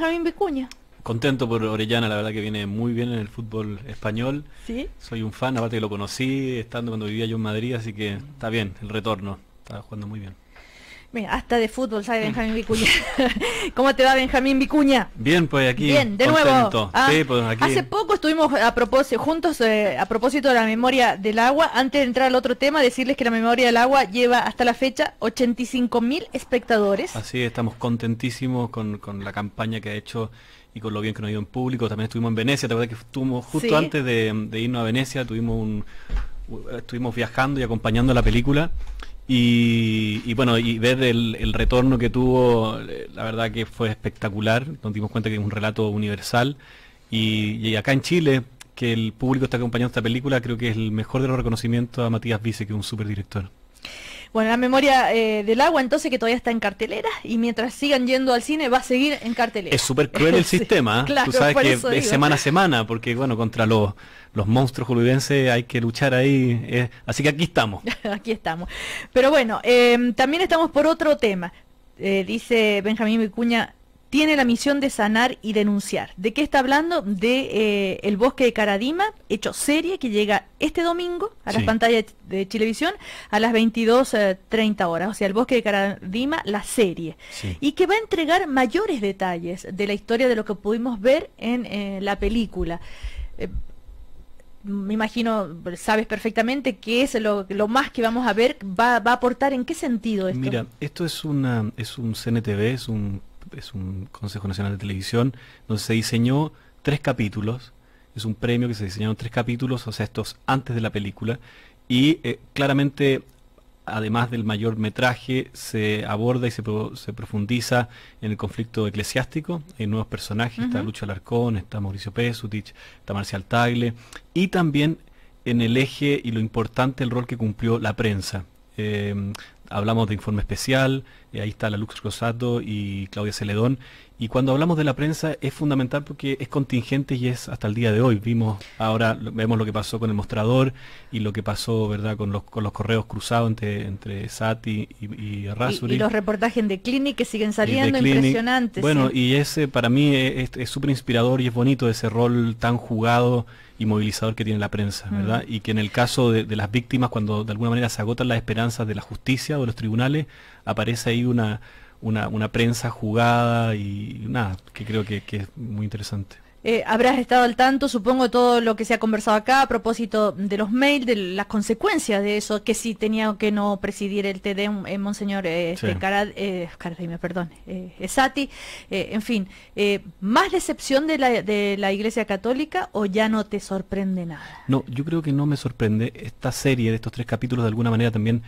Javín Vicuña. Contento por Orellana, la verdad que viene muy bien en el fútbol español. Sí. Soy un fan, aparte que lo conocí estando cuando vivía yo en Madrid, así que está bien el retorno, está jugando muy bien. Mira, hasta de fútbol sabe mm. Benjamín Vicuña. ¿Cómo te va Benjamín Vicuña? Bien, pues aquí. Bien, de nuevo. Ah, pues, hace poco estuvimos a propósito, juntos eh, a propósito de la memoria del agua. Antes de entrar al otro tema, decirles que la memoria del agua lleva hasta la fecha 85 mil espectadores. Así, estamos contentísimos con, la campaña que ha hecho y con lo bien que nos ha ido en público. También estuvimos en Venecia, te acuerdas que estuvimos justo antes de, de, irnos a Venecia, tuvimos un, estuvimos viajando y acompañando la película y, bueno, y ver el, retorno que tuvo, la verdad que fue espectacular, nos dimos cuenta que es un relato universal. Y, acá en Chile, que el público está acompañando esta película, creo que es el mejor de los reconocimientos a Matías Vice, que es un superdirector. Bueno, la memoria eh, del agua, entonces, que todavía está en cartelera y mientras sigan yendo al cine va a seguir en cartelera. Es súper cruel el sistema, ¿eh? claro, tú sabes que es semana a semana, porque bueno, contra los, monstruos hollywoodenses hay que luchar ahí, eh, así que aquí estamos. aquí estamos. Pero bueno, también estamos por otro tema. dice Benjamín Vicuña, tiene la misión de sanar y denunciar. ¿De qué está hablando? De eh, El Bosque de Caradima, hecho serie que llega este domingo a las pantallas de Chilevisión a las 22.30 horas. O sea, El Bosque de Caradima, la serie. Y que va a entregar mayores detalles de la historia de lo que pudimos ver en eh, la película eh, me imagino, sabes perfectamente qué es lo, lo más que vamos a ver, va, va, a aportar en qué sentido esto. Mira, esto es, una, es un CNTV, es un es un Consejo Nacional de Televisión, donde se diseñó tres capítulos. Es un premio que se diseñaron tres capítulos, o sea, estos antes de la película. Y eh, claramente, además del mayor metraje, se aborda y se, profundiza en el conflicto eclesiástico. Hay nuevos personajes, está Lucho Alarcón, está Mauricio Pesutich, está Marcial Taile, Y también en el eje y lo importante el rol que cumplió la prensa. Eh, hablamos de informe especial, eh, ahí está la Lux Rosato y Claudia Celedón. Y cuando hablamos de la prensa es fundamental porque es contingente y es hasta el día de hoy. Vimos ahora, vemos lo que pasó con el mostrador y lo que pasó, ¿verdad?, con los, con los correos cruzados entre, entre Sati y, y Y, los reportajes de Clinic que siguen saliendo, impresionantes. Bueno, y ese para mí es súper inspirador y es bonito ese rol tan jugado y movilizador que tiene la prensa, mm. ¿verdad? Y que en el caso de, de las víctimas, cuando de alguna manera se agotan las esperanzas de la justicia, de los tribunales, aparece ahí una, una, prensa jugada y nada, que creo que, es muy interesante. Eh, habrás estado al tanto, supongo, de todo lo que se ha conversado acá a propósito de los mails, de las consecuencias de eso, que si tenía que no presidir el TD, eh, Monseñor eh, este, eh perdón, Esati, en fin, ¿más decepción de la, de la Iglesia Católica o ya no te sorprende nada? No, yo creo que no me sorprende. Esta serie de estos tres capítulos de alguna manera también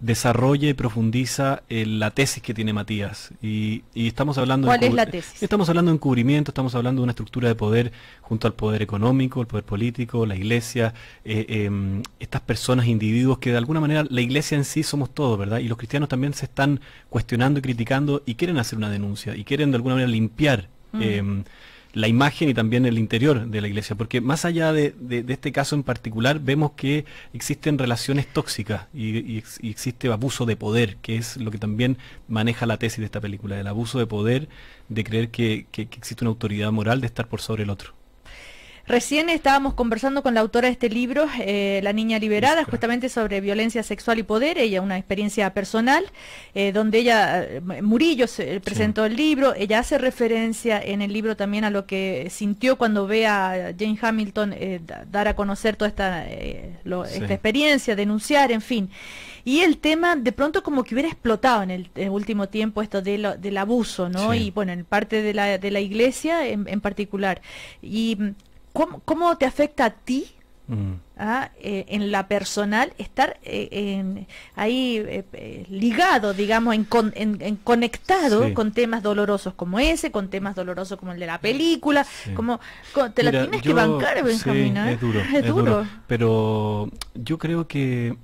desarrolla y profundiza eh, la tesis que tiene Matías. Y, estamos hablando ¿Cuál es la tesis? Estamos hablando de encubrimiento, estamos hablando de una estructura de poder junto al poder económico, el poder político, la iglesia, eh, em, estas personas, individuos que de alguna manera la iglesia en sí somos todos, ¿verdad? Y los cristianos también se están cuestionando y criticando y quieren hacer una denuncia y quieren de alguna manera limpiar. Mm. Em, la imagen y también el interior de la iglesia, porque más allá de, este caso en particular, vemos que existen relaciones tóxicas y, existe abuso de poder, que es lo que también maneja la tesis de esta película, el abuso de poder de creer que existe una autoridad moral de estar por sobre el otro. Recién estábamos conversando con la autora de este libro, eh, La Niña Liberada, justamente sobre violencia sexual y poder, ella una experiencia personal, eh, donde ella, eh, Murillo presentó el libro, ella hace referencia en el libro también a lo que sintió cuando ve a Jane Hamilton dar a conocer toda esta, experiencia, denunciar, en fin. Y el tema de pronto como que hubiera explotado en el, último tiempo esto de del abuso, ¿no? Y bueno, en parte de la, iglesia en, en particular. Y ¿cómo, te afecta a ti? Mm. Ah, eh, en la personal estar eh, ahí eh, ligado digamos en, en, conectado con temas dolorosos como ese con temas dolorosos como el de la película como te la tienes que bancar Benjamín es, duro, pero yo creo que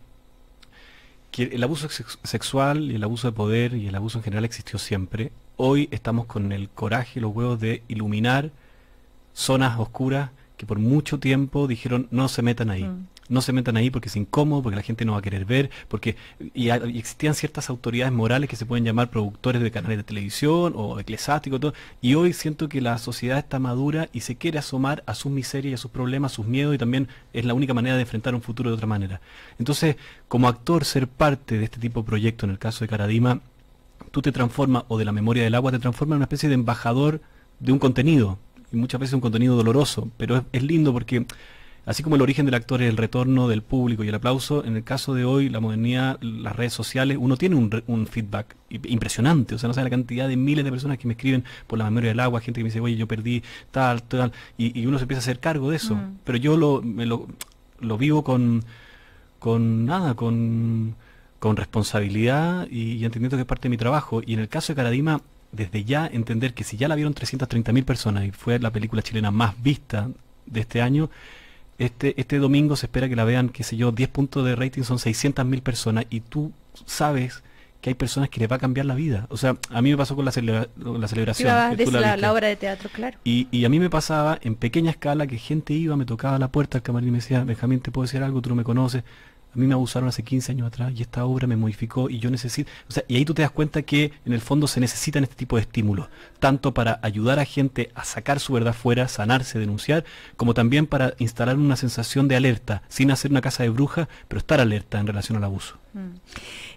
que el abuso sexual y el abuso de poder y el abuso en general existió siempre. Hoy estamos con el coraje y los huevos de iluminar zonas oscuras que por mucho tiempo dijeron no se metan ahí. Mm. No se metan ahí porque es incómodo, porque la gente no va a querer ver, porque y, existían ciertas autoridades morales que se pueden llamar productores de canales de televisión o eclesiásticos, Y hoy siento que la sociedad está madura y se quiere asomar a sus miserias, y a sus problemas, a sus miedos y también es la única manera de enfrentar un futuro de otra manera. Entonces, como actor, ser parte de este tipo de proyecto, en el caso de Caradima, tú te transformas, o de la memoria del agua, te transformas en una especie de embajador de un contenido, y muchas veces un contenido doloroso, pero es, lindo porque así como el origen del actor es el retorno del público y el aplauso, en el caso de hoy, la modernidad, las redes sociales, uno tiene un, feedback impresionante, o sea, no sabe la cantidad de miles de personas que me escriben por la memoria del agua, gente que me dice, oye, yo perdí tal, tal, y, uno se empieza a hacer cargo de eso, mm. pero yo lo, me lo, lo vivo con, con nada, con con responsabilidad y, entendiendo que es parte de mi trabajo. Y en el caso de Caradima, desde ya entender que si ya la vieron 330.000 personas y fue la película chilena más vista de este año, este, este domingo se espera que la vean, qué sé yo, 10 puntos de rating son 600.000 personas y tú sabes que hay personas que les va a cambiar la vida. O sea, a mí me pasó con la, celebración. la, obra de teatro, claro. Y, a mí me pasaba en pequeña escala que gente iba, me tocaba la puerta al camarín y me decía, Benjamín, ¿te puedo decir algo? Tú no me conoces a mí me abusaron hace 15 años atrás y esta obra me modificó y yo necesito, o sea, y ahí tú te das cuenta que en el fondo se necesitan este tipo de estímulos, tanto para ayudar a gente a sacar su verdad fuera, sanarse, denunciar, como también para instalar una sensación de alerta, sin hacer una casa de bruja, pero estar alerta en relación al abuso. Mm.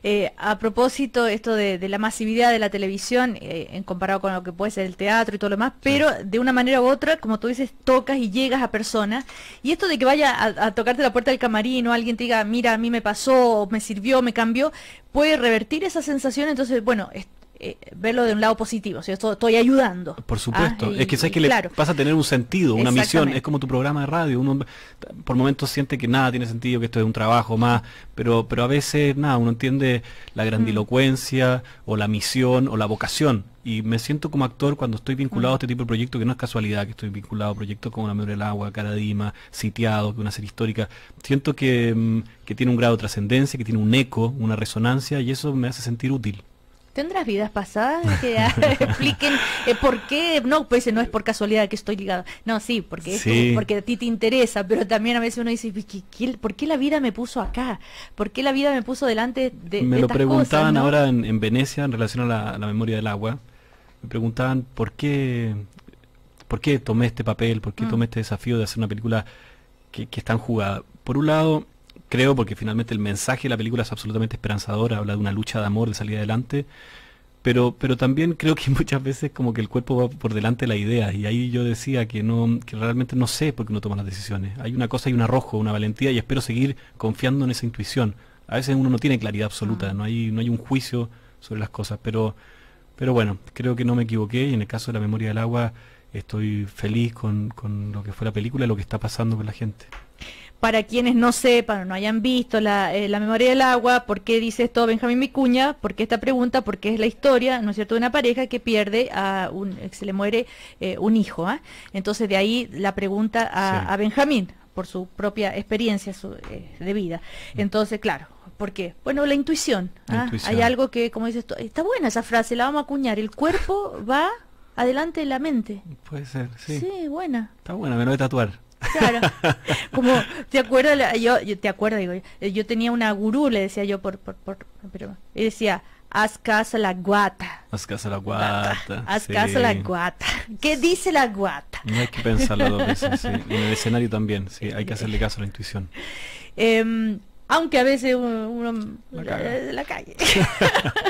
Eh, a propósito, esto de, la masividad de la televisión, eh, en comparado con lo que puede ser el teatro y todo lo demás, pero de una manera u otra, como tú dices, tocas y llegas a personas. Y esto de que vaya a, tocarte la puerta del camarín o alguien te diga, mira, a mí me pasó, me sirvió, me cambió, puede revertir esa sensación. Entonces, bueno, eh, verlo de un lado positivo, si estoy, ayudando. Por supuesto, ah, es que sabes que le pasa a tener un sentido, una misión, es como tu programa de radio, uno por momentos siente que nada tiene sentido, que esto es un trabajo más, pero, pero a veces nada, uno entiende la grandilocuencia mm. o la misión o la vocación. Y me siento como actor cuando estoy vinculado a mm. este tipo de proyecto. que no es casualidad que estoy vinculado a proyectos como La Memoria del Agua, Caradima, Sitiado, que una serie histórica. Siento que, mm, que tiene un grado de trascendencia, que tiene un eco, una resonancia, y eso me hace sentir útil. ¿Tendrás vidas pasadas que ah, expliquen eh, por qué? No, pues no es por casualidad que estoy ligado No, sí, porque, porque a ti te interesa, pero también a veces uno dice, por qué la vida me puso acá? ¿Por qué la vida me puso delante de... Me lo preguntaban ahora en, Venecia en relación a la, memoria del agua. Me preguntaban por qué, por qué tomé este papel, por qué mm. tomé este desafío de hacer una película que, que es tan jugada. Por un lado, creo, porque finalmente el mensaje de la película es absolutamente esperanzador, habla de una lucha de amor, de salir adelante, pero, pero también creo que muchas veces como que el cuerpo va por delante de la idea... y ahí yo decía que, no, que realmente no sé por qué no toma las decisiones. Hay una cosa, hay un arrojo, una valentía, y espero seguir confiando en esa intuición. A veces uno no tiene claridad absoluta, ah. no, hay, no hay un juicio sobre las cosas, pero, pero bueno, creo que no me equivoqué, y en el caso de la memoria del agua estoy feliz con, con lo que fue la película y lo que está pasando con la gente para quienes no sepan o no hayan visto la, eh, memoria del agua, ¿por qué dice esto Benjamín Micuña? ¿Por qué esta pregunta? Porque es la historia, ¿no es cierto?, de una pareja que pierde a un, eh, se le muere eh, un hijo. ¿ah? Entonces de ahí la pregunta a, Benjamín por su propia experiencia su, de vida. Mm. Entonces, claro, ¿Por qué? Bueno, ¿ah? la intuición. Hay algo que, como dices tú, está buena esa frase, la vamos a acuñar. El cuerpo va adelante de la mente. Puede ser, sí. Sí, buena. Está buena, me lo voy a tatuar. Claro. Como, ¿te acuerdas? Yo, te acuerdo, yo tenía una gurú, le decía yo por, por, pero, y decía, haz caso a la guata. Haz caso a la guata. Haz caso a la guata. ¿Qué dice la guata? No hay que pensarlo dos veces, sí. en el escenario también, sí, hay que hacerle caso a la intuición. Em, aunque a veces uno, uno la, la calle.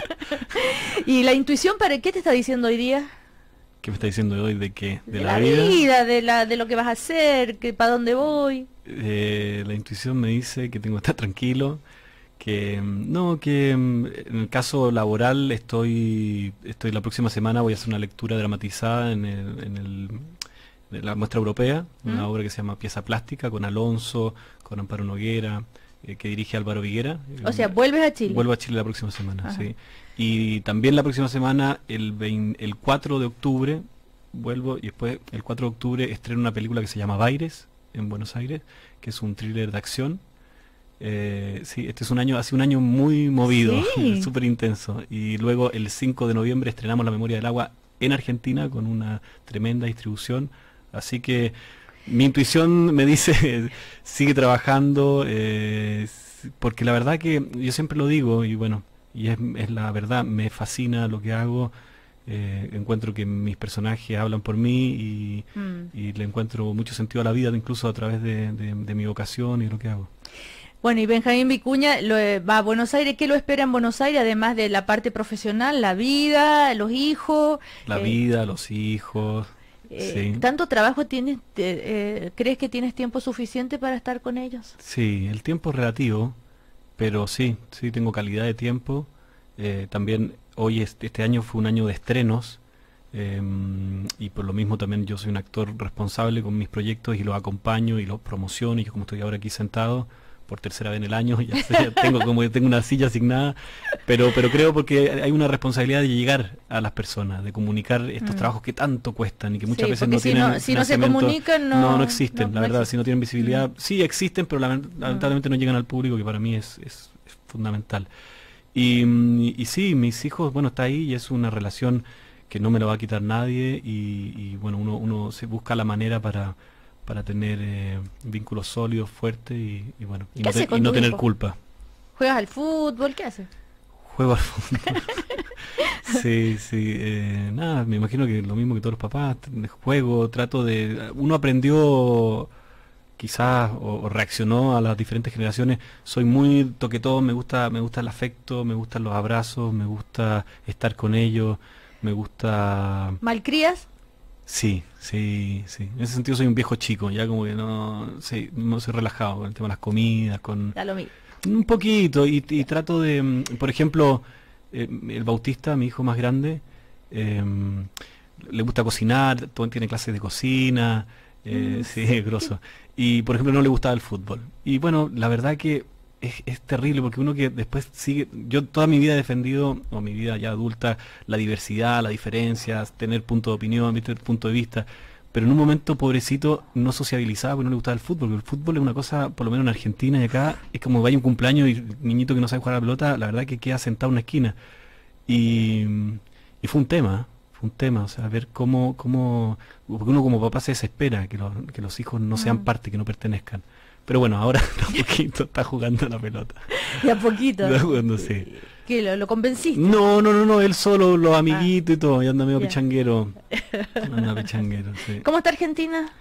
¿Y la intuición para qué te está diciendo hoy día? ¿Qué me está diciendo hoy? ¿De qué? De, la, vida? de, la, de lo que vas a hacer, que para dónde voy. Eh, la intuición me dice que tengo que estar tranquilo, que mm, no, que mm, en el caso laboral estoy, estoy la próxima semana voy a hacer una lectura dramatizada en, el, en, el, la muestra europea, una ¿Mm? obra que se llama Pieza Plástica, con Alonso, con Amparo Noguera, eh, que dirige Álvaro Viguera. O sea, vuelves a Chile. Vuelvo a Chile la próxima semana, sí. Y también la próxima semana, el, el 4 de octubre, vuelvo y después el 4 de octubre estreno una película que se llama Baires en Buenos Aires, que es un thriller de acción. Eh, sí, este es un año, hace un año muy movido, súper intenso. Y luego el 5 de noviembre estrenamos La Memoria del Agua en Argentina con una tremenda distribución. Así que mi intuición me dice, sigue trabajando, eh, porque la verdad que yo siempre lo digo y bueno, y es, la verdad, me fascina lo que hago. Eh, encuentro que mis personajes hablan por mí mm. y, le encuentro mucho sentido a la vida, incluso a través de, mi vocación y lo que hago. Bueno, y Benjamín Vicuña lo, eh, va a Buenos Aires. ¿Qué lo espera en Buenos Aires, además de la parte profesional, la vida, los hijos? La eh, vida, los hijos. ¿Tanto trabajo tienes? crees que tienes tiempo suficiente para estar con ellos? Sí, el tiempo relativo. Pero sí, sí, tengo calidad de tiempo. Eh, también hoy, este, año fue un año de estrenos. Em, y por lo mismo también yo soy un actor responsable con mis proyectos y los acompaño y los promociono. Y como estoy ahora aquí sentado, por tercera vez en el año, ya, tengo como tengo una silla asignada, pero, pero creo porque hay una responsabilidad de llegar a las personas, de comunicar estos mm. trabajos que tanto cuestan y que muchas veces no tienen no, si no se comunican no, no, existen, la verdad, si no tienen visibilidad, mm. sí existen, pero mm. lamentablemente no llegan al público, que para mí es, es, fundamental. Y, y, sí, mis hijos, bueno, está ahí y es una relación que no me lo va a quitar nadie y, y bueno, uno, uno se busca la manera para para tener eh, vínculos sólidos, fuertes y, bueno, y no, tener culpa. ¿Juegas al fútbol? ¿Qué haces? Juego al fútbol. sí, sí. Eh, nada, me imagino que lo mismo que todos los papás. Juego, trato de... Uno aprendió quizás o, reaccionó a las diferentes generaciones. Soy muy toquetón, me gusta, me gusta el afecto, me gustan los abrazos, me gusta estar con ellos, me gusta... ¿Mal crías? Sí, sí, sí. En ese sentido soy un viejo chico, ya como que no, soy relajado con el tema de las comidas, con... lo Un poquito, y, trato de, mm, por ejemplo, eh, el Bautista, mi hijo más grande, em, le gusta cocinar, tiene clases de cocina, eh, mm. sí, es grosso. Y por ejemplo no le gustaba el fútbol. Y bueno, la verdad que es, terrible porque uno que después sigue, yo toda mi vida he defendido, o mi vida ya adulta, la diversidad, las diferencias, tener punto de opinión, tener punto de vista, pero en un momento pobrecito no sociabilizaba porque no le gustaba el fútbol, porque el fútbol es una cosa, por lo menos en Argentina y acá, es como vaya un cumpleaños y niñito que no sabe jugar a la pelota, la verdad que queda sentado en una esquina. Y, fue un tema, fue un tema, o sea, ver cómo, cómo, porque uno como papá se desespera que, que los hijos no sean mm. parte, que no pertenezcan. Pero bueno, ahora a poquito está jugando la pelota. Y a poquito. Está jugando, sí. ¿Qué, lo, convenciste? No, no, no, no, él solo, los ah. amiguitos y todo, y anda medio pichanguero. Anda pichanguero, sí. ¿Cómo está Argentina?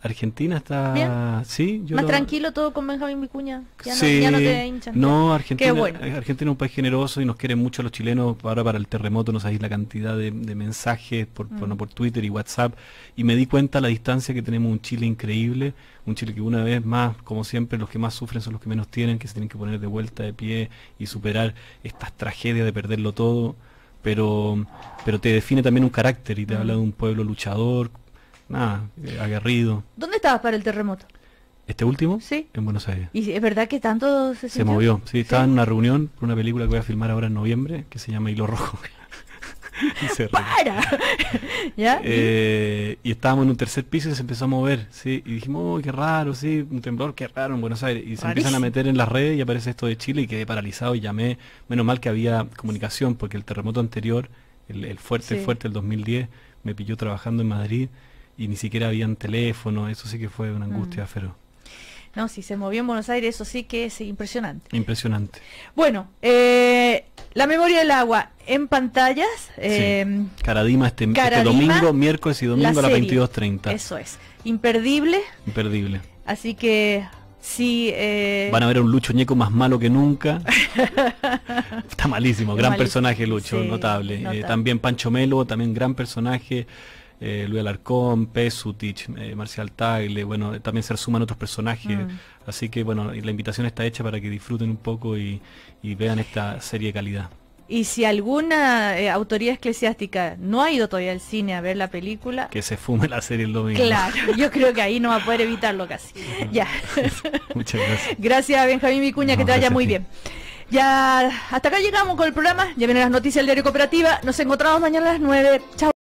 Argentina está... Sí, yo Más tranquilo todo con Benjamín Vicuña. Ya, no, te hinchan. No, Argentina, eh, Argentina es un país generoso y nos quieren mucho los chilenos. Ahora para el terremoto nos sabéis la cantidad de, mensajes por, mm. por, Twitter y WhatsApp. Y me di cuenta la distancia que tenemos un Chile increíble. Un Chile que una vez más, como siempre, los que más sufren son los que menos tienen, que se tienen que poner de vuelta de pie y superar estas tragedias de perderlo todo. Pero, pero te define también un carácter y te mm. habla de un pueblo luchador, nada, eh, aguerrido. ¿Dónde estabas para el terremoto? Este último, sí. en Buenos Aires. ¿Y es verdad que tanto se, se movió? Sí, estaba en una reunión por una película que voy a filmar ahora en noviembre que se llama Hilo Rojo. y ¡Para! Eh, y estábamos en un tercer piso y se empezó a mover, ¿sí? Y dijimos, oh, qué raro, sí, un temblor, qué raro en Buenos Aires. Y se empiezan a meter en las redes y aparece esto de Chile y quedé paralizado y llamé. Menos mal que había comunicación porque el terremoto anterior, el, fuerte, fuerte, el 2010, me pilló trabajando en Madrid y ni siquiera habían teléfono, eso sí que fue una mm. angustia feroz. No, si se movió en Buenos Aires, eso sí que es impresionante. Impresionante. Bueno, eh, la memoria del agua en pantallas. Em, Caradima, este, este domingo, miércoles y domingo a las 22.30. Eso es. Imperdible. Imperdible. Así que Sí, eh, Van a ver un Lucho Ñeco más malo que nunca. Está malísimo, gran personaje Lucho, eh, notable. también Pancho Melo, también gran personaje. Eh, Luis Alarcón, Pesutich, eh, Marcial Tagle, bueno, eh, también se suman otros personajes. Mm. Así que bueno, la invitación está hecha para que disfruten un poco y, vean esta serie de calidad. Y si alguna autoría eclesiástica no ha ido todavía al cine a ver la película... Que se fume la serie el domingo. Claro, yo creo que ahí no va a poder evitarlo casi. ya. Muchas gracias. Gracias Benjamín Vicuña, que te vaya muy bien. Ya, hasta acá llegamos con el programa. Ya vienen las noticias del diario Cooperativa. Nos encontramos mañana a las 9. Chao.